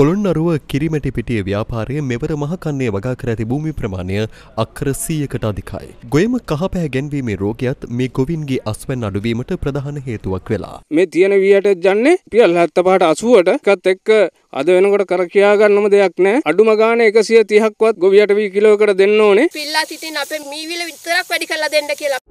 පොළොන්නරුව කිරිමැටි පිටිය ව්‍යාපාරය මෙවර මහකන්නේ වගා කර ඇති භූමි ප්‍රමාණය අක්කර සීයකට අධිකයි. ගොයම කහපැහැ ගැන්වීමේ රෝගයත් මේ ගොවින්ගේ අස්වැන් අඩුවීමට ප්‍රධාන හේතුවක් වෙලා. මේ තියෙන වියට ජන්නේ පියල් හත්ත පහට අසුවට එකත් එක්ක අද වෙනකොට කර කියාගන්නම දෙයක් නෑ අඩුම ගාන එකසිය තිහක්වත් ගොවියට වී කිලෝකට දෙන්න ඕනේ. පිල්ලා සිතින් අපේ මීවිල විතරක් වැඩි කරලා දෙන්න කියලා.